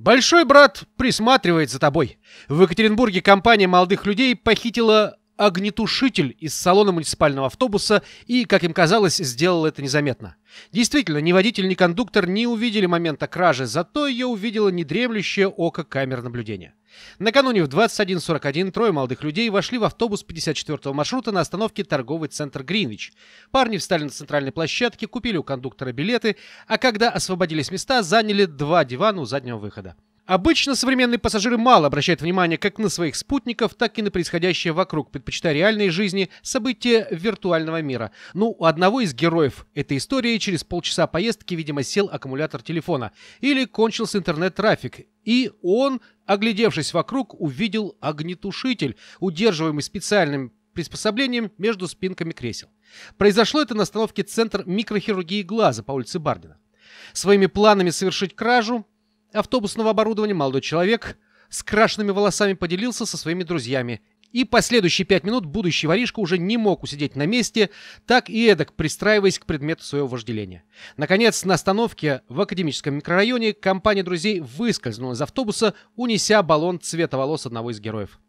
Большой брат присматривает за тобой. В Екатеринбурге компания молодых людей похитила огнетушитель из салона муниципального автобуса и, как им казалось, сделал это незаметно. Действительно, ни водитель, ни кондуктор не увидели момента кражи, зато ее увидело недремлющее око камер наблюдения. Накануне в 21.41 трое молодых людей вошли в автобус 54-го маршрута на остановке торговый центр «Гринвич». Парни встали на центральной площадке, купили у кондуктора билеты, а когда освободились места, заняли два дивана у заднего выхода. Обычно современные пассажиры мало обращают внимание как на своих спутников, так и на происходящее вокруг, предпочитая реальной жизни события виртуального мира. Ну, у одного из героев этой истории через полчаса поездки, видимо, сел аккумулятор телефона или кончился интернет-трафик, и он, оглядевшись вокруг, увидел огнетушитель, удерживаемый специальным приспособлением между спинками кресел. Произошло это на остановке Центр микрохирургии глаза по улице Бардина. Своими планами совершить кражу автобусного оборудования молодой человек с крашенными волосами поделился со своими друзьями. И последующие пять минут будущий воришка уже не мог усидеть на месте, так и эдак пристраиваясь к предмету своего вожделения. Наконец, на остановке в академическом микрорайоне компания друзей выскользнула из автобуса, унеся баллон цвета волос одного из героев.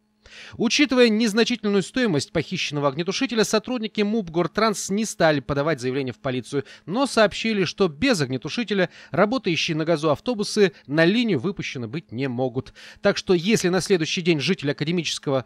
Учитывая незначительную стоимость похищенного огнетушителя, сотрудники МУП Гортранс не стали подавать заявление в полицию, но сообщили, что без огнетушителя работающие на газу автобусы на линию выпущены быть не могут. Так что если на следующий день житель академического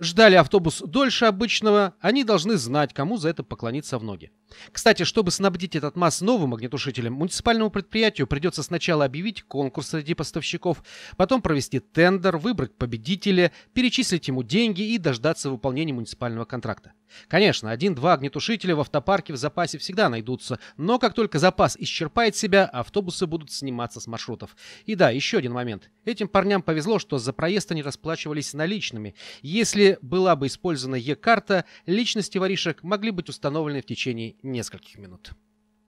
ждали автобус дольше обычного, они должны знать, кому за это поклониться в ноги. Кстати, чтобы снабдить этот масс новым огнетушителем, муниципальному предприятию придется сначала объявить конкурс среди поставщиков, потом провести тендер, выбрать победителя, перечислить ему деньги и дождаться выполнения муниципального контракта. Конечно, один-два огнетушителя в автопарке в запасе всегда найдутся, но как только запас исчерпает себя, автобусы будут сниматься с маршрутов. И да, еще один момент. Этим парням повезло, что за проезд они расплачивались наличными. Если если была бы использована Е-карта, личности воришек могли быть установлены в течение нескольких минут.